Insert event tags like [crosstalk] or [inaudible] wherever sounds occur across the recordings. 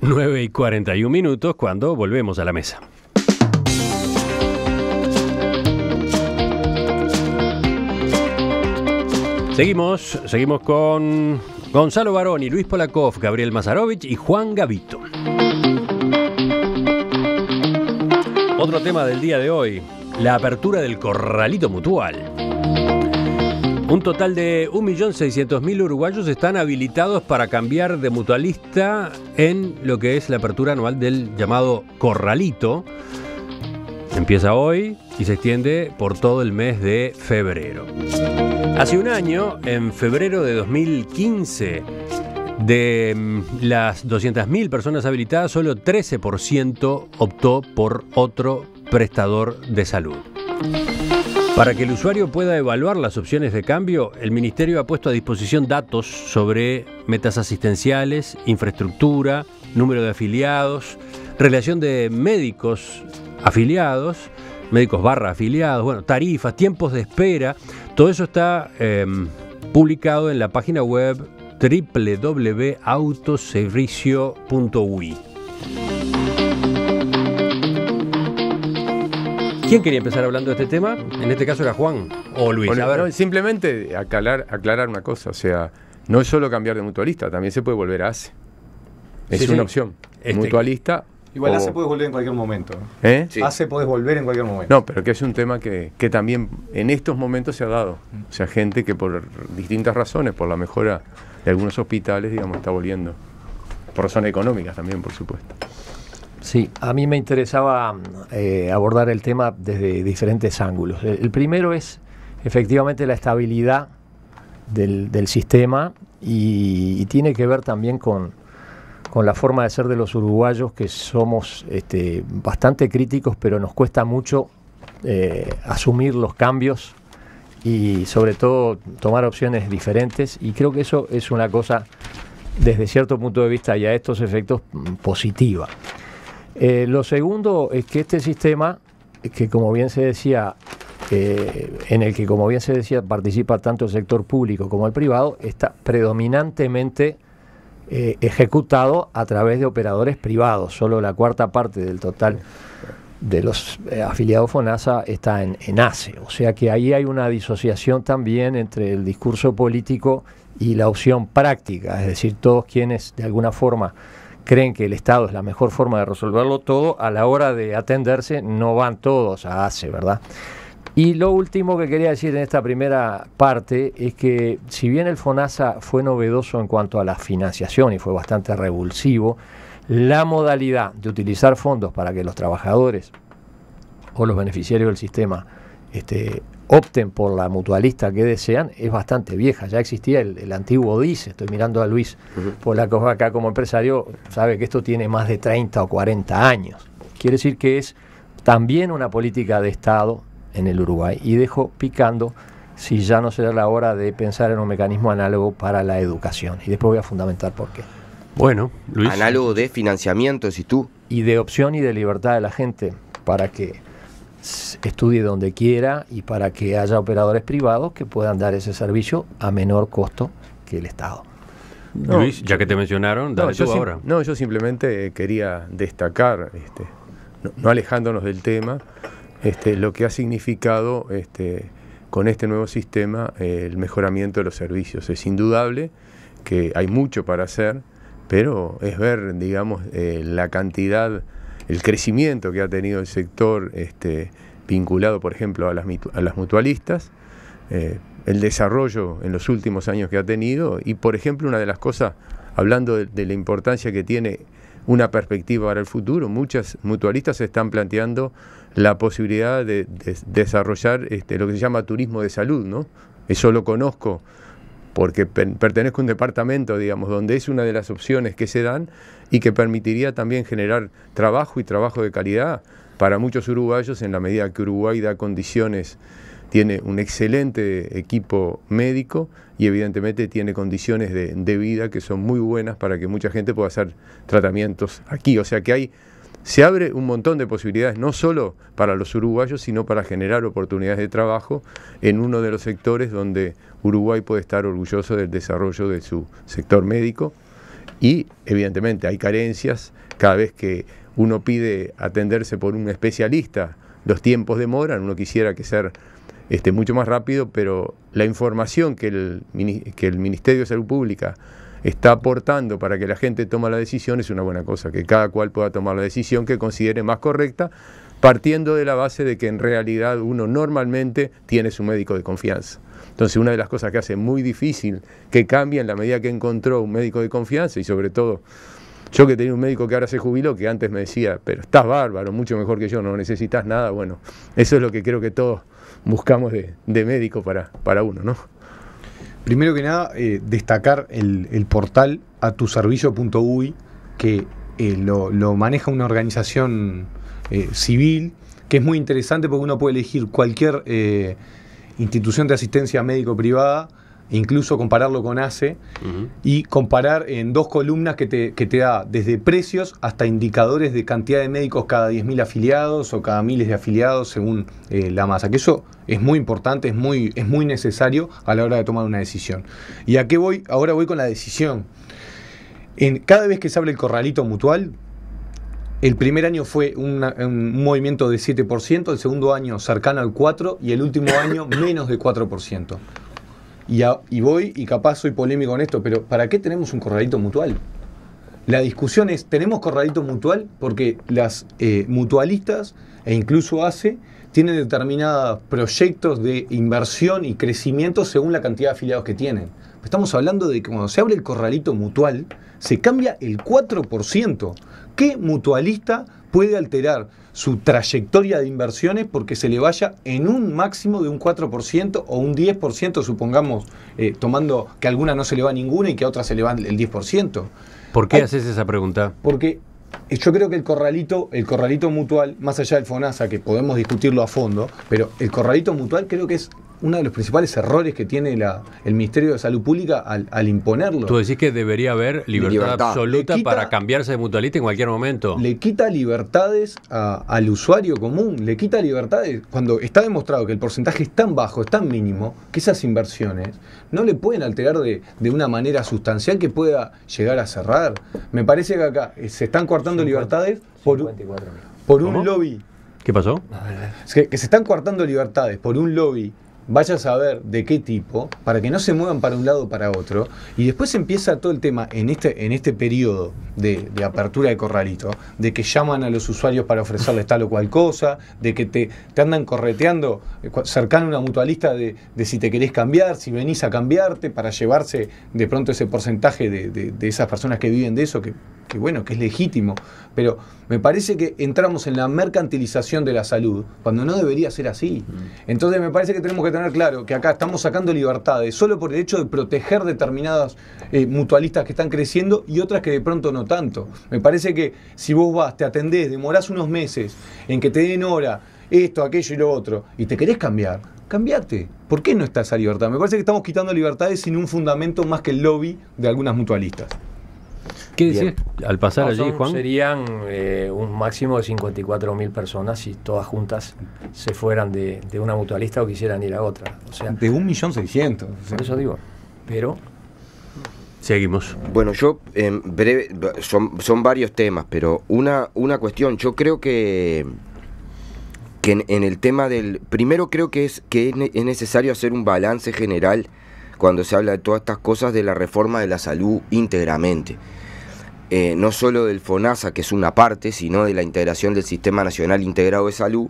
9 y 41 minutos cuando volvemos a la mesa. Seguimos, seguimos con Gonzalo Baroni, Luis Polakov, Gabriel Mazarovich y Juan Gavito. Otro tema del día de hoy, la apertura del corralito mutual. Un total de 1.600.000 uruguayos están habilitados para cambiar de mutualista en lo que es la apertura anual del llamado corralito. Empieza hoy y se extiende por todo el mes de febrero. Hace un año, en febrero de 2015, de mm, las 200.000 personas habilitadas, solo 13% optó por otro prestador de salud. Para que el usuario pueda evaluar las opciones de cambio, el Ministerio ha puesto a disposición datos sobre metas asistenciales, infraestructura, número de afiliados, relación de médicos afiliados, médicos barra afiliados, bueno, tarifas, tiempos de espera. Todo eso está em, publicado en la página web www.autoservicio.ui. ¿Quién quería empezar hablando de este tema? En este caso era Juan o Luis. simplemente aclarar, una cosa, o sea, no es solo cambiar de mutualista, también se puede volver a ACE. Es una opción. Este- mutualista. Igual se ACE volver en cualquier momento. ¿Eh? ACE puedes volver en cualquier momento. No, pero que es un tema que, que también en estos momentos se ha dado. O sea, gente que por distintas razones, por la mejora de algunos hospitales, digamos, está volviendo. Por razones económicas también, por supuesto. Sí, a mí me interesaba eh, abordar el tema desde diferentes ángulos. El, primero es efectivamente la estabilidad del, sistema y, tiene que ver también con, la forma de ser de los uruguayos que somos este, bastante críticos, pero nos cuesta mucho eh, asumir los cambios y sobre todo tomar opciones diferentes y creo que eso es una cosa desde cierto punto de vista y a estos efectos positiva. Eh, lo segundo es que este sistema, que como bien se decía, eh, en el que como bien se decía participa tanto el sector público como el privado, está predominantemente eh, ejecutado a través de operadores privados. Solo la cuarta parte del total de los afiliados FONASA está en, en ACE. O sea que ahí hay una disociación también entre el discurso político y la opción práctica, es decir, todos quienes de alguna forma creen que el Estado es la mejor forma de resolverlo todo, a la hora de atenderse no van todos a ACE, ¿verdad? Y lo último que quería decir en esta primera parte es que si bien el FONASA fue novedoso en cuanto a la financiación y fue bastante revulsivo, la modalidad de utilizar fondos para que los trabajadores o los beneficiarios del sistema este, opten por la mutualista que desean es bastante vieja. Ya existía el, antiguo DICE. Estoy mirando a Luis Por la Polaco acá como empresario, sabe que esto tiene más de 30 o 40 años. Quiere decir que es también una política de Estado en el Uruguay. Y dejo picando si ya no será la hora de pensar en un mecanismo análogo para la educación. Y después voy a fundamentar por qué. Bueno, Luis. Análogo de financiamiento, si tú. Y de opción y de libertad de la gente para que estudie donde quiera y para que haya operadores privados que puedan dar ese servicio a menor costo que el Estado. Luis, ya que te mencionaron, dale ahora. No, yo simplemente eh, quería destacar, este, no, alejándonos del tema, este, lo que ha significado este, con este nuevo sistema eh, el mejoramiento de los servicios. Es indudable que hay mucho para hacer, pero es ver, digamos, eh, la cantidad el crecimiento que ha tenido el sector este, vinculado, por ejemplo, a las, mutualistas, eh, el desarrollo en los últimos años que ha tenido y, por ejemplo, una de las cosas, hablando de, la importancia que tiene una perspectiva para el futuro, muchas mutualistas están planteando la posibilidad de, desarrollar este, lo que se llama turismo de salud, ¿no? Eso lo conozco porque pertenezco a un departamento, digamos, donde es una de las opciones que se dan y que permitiría también generar trabajo y trabajo de calidad para muchos uruguayos en la medida que Uruguay da condiciones, tiene un excelente equipo médico y evidentemente tiene condiciones de, de vida que son muy buenas para que mucha gente pueda hacer tratamientos aquí. O sea que hay se abre un montón de posibilidades, no solo para los uruguayos, sino para generar oportunidades de trabajo en uno de los sectores donde Uruguay puede estar orgulloso del desarrollo de su sector médico. Y evidentemente hay carencias, cada vez que uno pide atenderse por un especialista, los tiempos demoran, uno quisiera que sea este, mucho más rápido, pero la información que el, que el Ministerio de Salud Pública está aportando para que la gente tome la decisión es una buena cosa, que cada cual pueda tomar la decisión que considere más correcta, partiendo de la base de que en realidad uno normalmente tiene su médico de confianza. Entonces, una de las cosas que hace muy difícil que cambie en la medida que encontró un médico de confianza y sobre todo yo que tenía un médico que ahora se jubiló, que antes me decía, pero estás bárbaro, mucho mejor que yo, no necesitas nada, bueno, eso es lo que creo que todos buscamos de, médico para, para uno, ¿no? Primero que nada, eh, destacar el, el portal atuservicio.uy, que eh, lo, lo, maneja una organización eh, civil, que es muy interesante porque uno puede elegir cualquier institución de asistencia médico privada incluso compararlo con ACE, y comparar en dos columnas que te, da desde precios hasta indicadores de cantidad de médicos cada 10.000 afiliados o cada miles de afiliados según eh, la masa, que eso es muy importante, es muy, es muy necesario a la hora de tomar una decisión. ¿Y a qué voy? Ahora voy con la decisión. En, cada vez que se abre el corralito mutual, el primer año fue un movimiento de 7%, el segundo año cercano al 4% y el último año menos de 4%. Y, voy, y capaz soy polémico en esto, pero ¿para qué tenemos un corralito mutual? La discusión es, ¿tenemos corralito mutual? Porque las eh, mutualistas e incluso ACE tienen determinados proyectos de inversión y crecimiento según la cantidad de afiliados que tienen. Estamos hablando de que cuando se abre el corralito mutual, se cambia el 4%. ¿Qué mutualista puede alterar? su trayectoria de inversiones porque se le vaya en un máximo de un 4% o un 10%, supongamos, eh, tomando que alguna no se le va ninguna y que a otra se le va el 10%. ¿Por qué haces esa pregunta? Porque yo creo que el corralito, el corralito mutual, más allá del FONASA, que podemos discutirlo a fondo, pero el corralito mutual creo que es uno de los principales errores que tiene el Ministerio de Salud Pública al, imponerlo. Tú decís que debería haber libertad, absoluta para cambiarse de mutualista en cualquier momento. Le quita libertades al usuario común, le quita libertades cuando está demostrado que el porcentaje es tan bajo, es tan mínimo, que esas inversiones no le pueden alterar de, una manera sustancial que pueda llegar a cerrar. Me parece que acá eh, se están cortando libertades por, un lobby. ¿Qué pasó? Que, se están coartando libertades por un lobby vayas a saber de qué tipo, para que no se muevan para un lado o para otro. Y después empieza todo el tema en este, en este periodo de, apertura de corralito, de que llaman a los usuarios para ofrecerles tal o cual cosa, de que te, te andan correteando eh, cercano a una mutualista de, si te querés cambiar, si venís a cambiarte, para llevarse de pronto ese porcentaje de, de esas personas que viven de eso, que que bueno, que es legítimo, pero me parece que entramos en la mercantilización de la salud, cuando no debería ser así. Mm. Entonces me parece que tenemos que tener claro que acá estamos sacando libertades solo por el hecho de proteger determinadas eh, mutualistas que están creciendo y otras que de pronto no tanto. Me parece que si vos vas, te atendés, demorás unos meses en que te den hora, esto, aquello y lo otro, y te querés cambiar, cambiate. ¿Por qué no está esa libertad? Me parece que estamos quitando libertades sin un fundamento más que el lobby de algunas mutualistas. ¿Qué decís? Al pasar allí, Juan. Serían eh, un máximo de 54 mil personas si todas juntas se fueran de, una mutualista o quisieran ir a otra. O sea, de un Por eso digo. Pero. Seguimos. Bueno, yo en breve. Son, varios temas, pero una, una cuestión. Yo creo que. Que en, el tema del. Primero creo que es, que es necesario hacer un balance general cuando se habla de todas estas cosas de la reforma de la salud íntegramente. Eh, no solo del FONASA, que es una parte, sino de la integración del Sistema Nacional Integrado de Salud,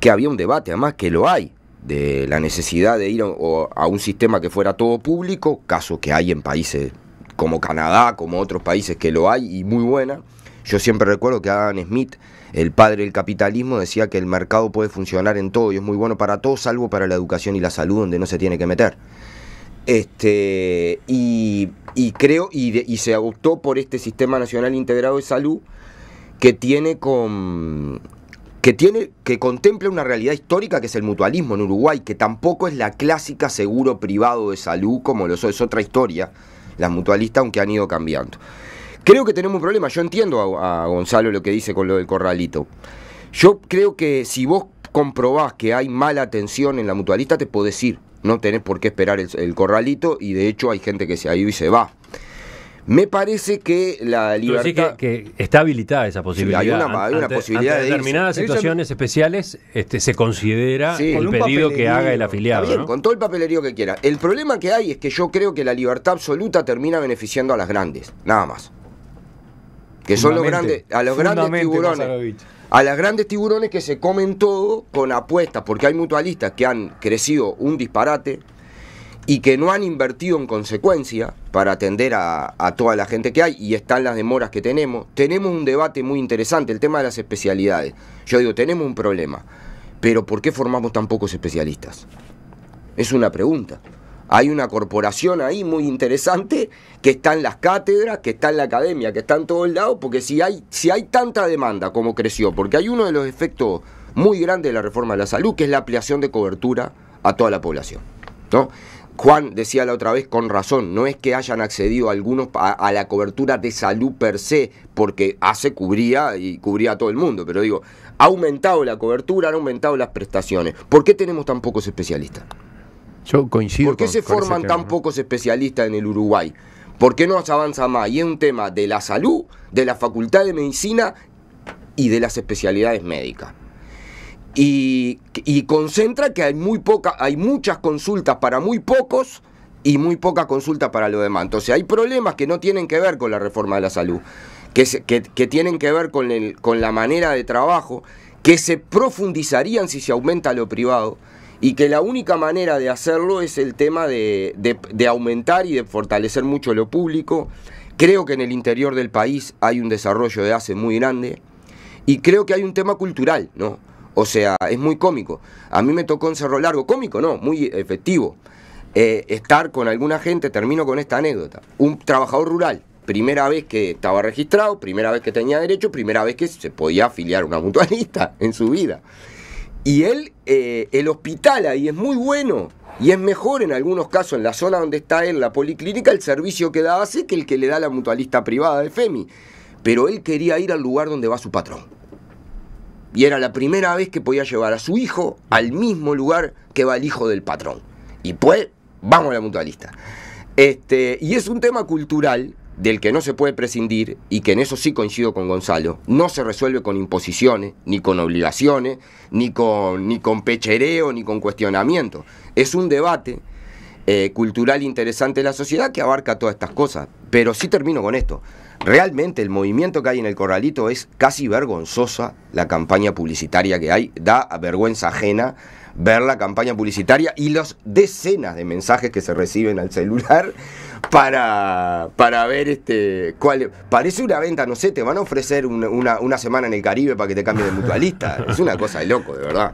que había un debate, además que lo hay, de la necesidad de ir a un sistema que fuera todo público, caso que hay en países como Canadá, como otros países que lo hay y muy buena. Yo siempre recuerdo que Adam Smith, el padre del capitalismo, decía que el mercado puede funcionar en todo y es muy bueno para todo, salvo para la educación y la salud, donde no se tiene que meter. Este, y, creo, y, se adoptó por este Sistema Nacional Integrado de Salud que tiene con, que tiene que contempla una realidad histórica que es el mutualismo en Uruguay, que tampoco es la clásica seguro privado de salud como lo es otra historia, las mutualistas aunque han ido cambiando. Creo que tenemos un problema, yo entiendo a, a, Gonzalo lo que dice con lo del corralito. Yo creo que si vos comprobás que hay mala atención en la mutualista te podés ir no tenés por qué esperar el, corralito y de hecho hay gente que se ha y se va. Me parece que la libertad. Que, que, está habilitada esa posibilidad. hay una, hay una posibilidad de. determinadas situaciones especiales este, se considera el pedido que haga el afiliado. Bien, con todo el papelerío que quiera. El problema que hay es que yo creo que la libertad absoluta termina beneficiando a las grandes, nada más. Que son los grandes, a los grandes tiburones a las grandes tiburones que se comen todo con apuestas, porque hay mutualistas que han crecido un disparate y que no han invertido en consecuencia para atender a, a, toda la gente que hay y están las demoras que tenemos. Tenemos un debate muy interesante, el tema de las especialidades. Yo digo, tenemos un problema, pero ¿por qué formamos tan pocos especialistas? Es una pregunta. Hay una corporación ahí muy interesante que está en las cátedras, que está en la academia, que está en todos lados, porque si hay, si hay tanta demanda como creció, porque hay uno de los efectos muy grandes de la reforma de la salud, que es la ampliación de cobertura a toda la población. ¿no? Juan decía la otra vez con razón, no es que hayan accedido algunos a, a, la cobertura de salud per se, porque hace cubría y cubría a todo el mundo, pero digo, ha aumentado la cobertura, han aumentado las prestaciones. ¿Por qué tenemos tan pocos especialistas? Yo coincido. ¿Por qué se forman tan pocos especialistas en el Uruguay? ¿Por qué no se avanza más? Y es un tema de la salud, de la facultad de medicina y de las especialidades médicas. Y, concentra que hay muy poca, hay muchas consultas para muy pocos y muy poca consulta para lo demás. Entonces hay problemas que no tienen que ver con la reforma de la salud, que, tienen que ver con la manera de trabajo, que se profundizarían si se aumenta lo privado y que la única manera de hacerlo es el tema de, aumentar y de fortalecer mucho lo público. Creo que en el interior del país hay un desarrollo de hace muy grande y creo que hay un tema cultural, ¿no? O sea, es muy cómico. A mí me tocó en Cerro Largo, cómico, no, muy efectivo. Eh, estar con alguna gente, termino con esta anécdota. Un trabajador rural, primera vez que estaba registrado, primera vez que tenía derecho, primera vez que se podía afiliar a una mutualista [laughs] en su vida. Y él eh, el hospital ahí es muy bueno. Y es mejor en algunos casos en la zona donde está él, la policlínica, el servicio que da así que el que le da la mutualista privada de FEMI. Pero él quería ir al lugar donde va su patrón. Y era la primera vez que podía llevar a su hijo al mismo lugar que va el hijo del patrón. Y pues, vamos a la mutualista. Este, y es un tema cultural del que no se puede prescindir, y que en eso sí coincido con Gonzalo, no se resuelve con imposiciones, ni con obligaciones, ni con, ni con pechereo, ni con cuestionamiento. Es un debate eh, cultural interesante de la sociedad que abarca todas estas cosas. Pero sí termino con esto. Realmente el movimiento que hay en el corralito es casi vergonzosa la campaña publicitaria que hay. Da vergüenza ajena ver la campaña publicitaria y las decenas de mensajes que se reciben al celular [laughs] para, para ver este cuál parece una venta, no sé, te van a ofrecer una, una, semana en el Caribe para que te cambie de mutualista. [laughs] es una cosa de loco, de verdad.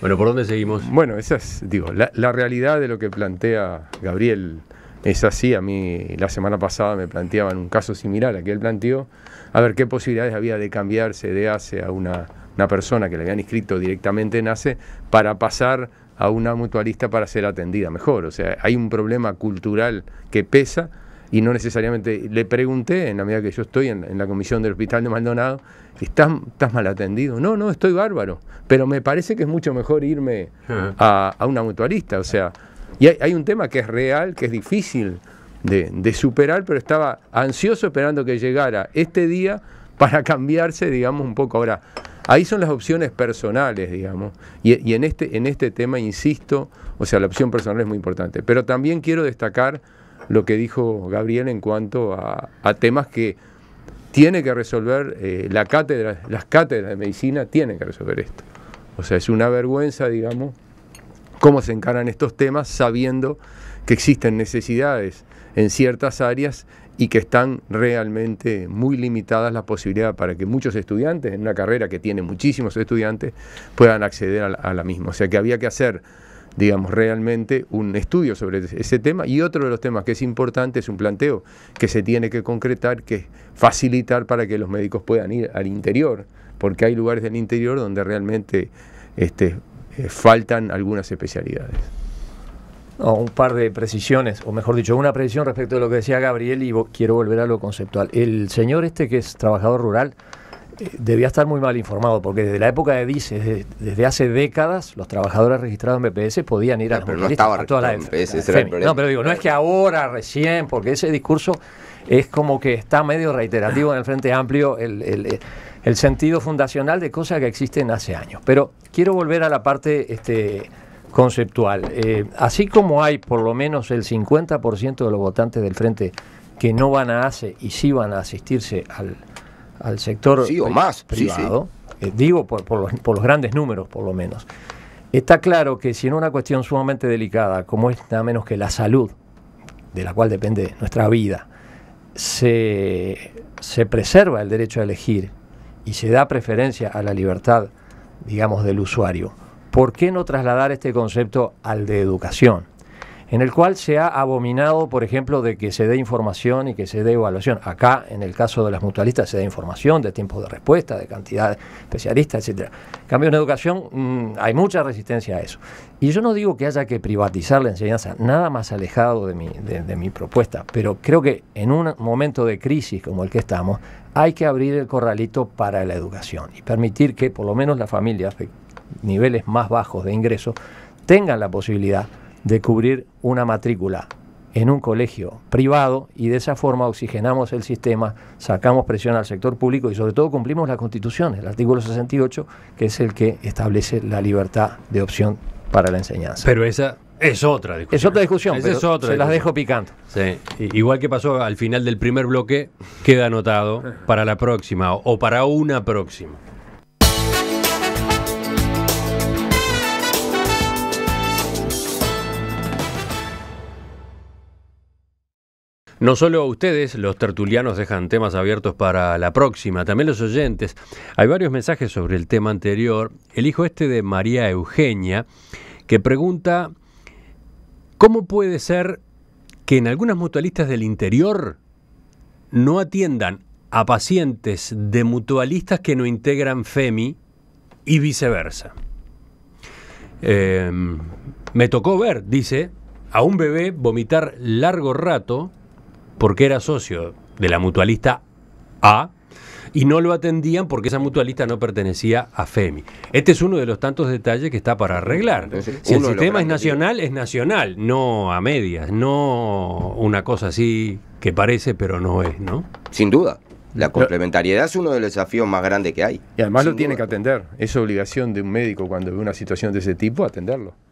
Bueno, ¿por dónde seguimos? Bueno, esa es, digo, la realidad de lo que plantea Gabriel es así, a mí la semana pasada me planteaban un caso similar a que él planteó, a ver qué posibilidades había de cambiarse de ACE a una, persona que le habían inscrito directamente en ACE para pasar a una mutualista para ser atendida mejor. O sea, hay un problema cultural que pesa y no necesariamente le pregunté, en la medida que yo estoy en, la comisión del hospital de Maldonado, ¿estás, ¿estás, mal atendido? No, no, estoy bárbaro, pero me parece que es mucho mejor irme a, a una mutualista, o sea, y hay, un tema que es real, que es difícil de, superar, pero estaba ansioso esperando que llegara este día para cambiarse, digamos, un poco. Ahora, ahí son las opciones personales, digamos, y, en, este, en este tema, insisto, o sea, la opción personal es muy importante, pero también quiero destacar lo que dijo Gabriel en cuanto a, temas que tiene que resolver eh, la cátedra, las cátedras de medicina tienen que resolver esto. O sea, es una vergüenza, digamos, cómo se encaran estos temas sabiendo que existen necesidades en ciertas áreas y que están realmente muy limitadas las posibilidades para que muchos estudiantes, en una carrera que tiene muchísimos estudiantes, puedan acceder a la, misma. O sea que había que hacer, digamos, realmente un estudio sobre ese tema. Y otro de los temas que es importante es un planteo que se tiene que concretar, que es facilitar para que los médicos puedan ir al interior, porque hay lugares del interior donde realmente este, eh, faltan algunas especialidades. un par de precisiones, o mejor dicho, una precisión respecto de lo que decía Gabriel y quiero volver a lo conceptual. El señor este que es trabajador rural eh, debía estar muy mal informado, porque desde la época de DICE, desde, hace décadas, los trabajadores registrados en BPS podían ir a, pero no estaba No, pero digo, no es que ahora, recién, porque ese discurso es como que está medio reiterativo en el Frente Amplio. el eh, el sentido fundacional de cosas que existen hace años. Pero quiero volver a la parte este, conceptual. Eh, así como hay por lo menos el 50% de los votantes del Frente que no van a hacer y sí van a asistirse al, sector privado, digo por, los, grandes números por lo menos, está claro que si en una cuestión sumamente delicada, como es nada menos que la salud, de la cual depende nuestra vida, se, se preserva el derecho a elegir y se da preferencia a la libertad, digamos, del usuario. ¿Por qué no trasladar este concepto al de educación? en el cual se ha abominado, por ejemplo, de que se dé información y que se dé evaluación. Acá, en el caso de las mutualistas, se da información de tiempo de respuesta, de cantidad de especialistas, etc. En cambio, en educación mm, hay mucha resistencia a eso. Y yo no digo que haya que privatizar la enseñanza, nada más alejado de mi, de mi propuesta, pero creo que en un momento de crisis como el que estamos, hay que abrir el corralito para la educación y permitir que por lo menos las familias de niveles más bajos de ingreso tengan la posibilidad de cubrir una matrícula en un colegio privado y de esa forma oxigenamos el sistema, sacamos presión al sector público y sobre todo cumplimos la Constitución, el artículo 68, que es el que establece la libertad de opción para la enseñanza. Pero esa es otra discusión. Es otra discusión, pero se las dejo picando. Igual que pasó al final del primer bloque, queda anotado para la próxima o para una próxima. No solo ustedes, los tertulianos, dejan temas abiertos para la próxima, también los oyentes. Hay varios mensajes sobre el tema anterior. hijo este de María Eugenia, que pregunta, ¿cómo puede ser que en algunas mutualistas del interior no atiendan a pacientes de mutualistas que no integran FEMI y viceversa? Em, me tocó ver, dice, a un bebé vomitar largo rato porque era socio de la mutualista A y no lo atendían porque esa mutualista no pertenecía a FEMI. Este es uno de los tantos detalles que está para arreglar. si el sistema es nacional, es nacional, no a medias, no una cosa así que parece pero no es, ¿no? Sin duda. La complementariedad es uno de los desafíos más grandes que hay. Y además lo tiene que atender. Es obligación de un médico cuando ve una situación de ese tipo atenderlo.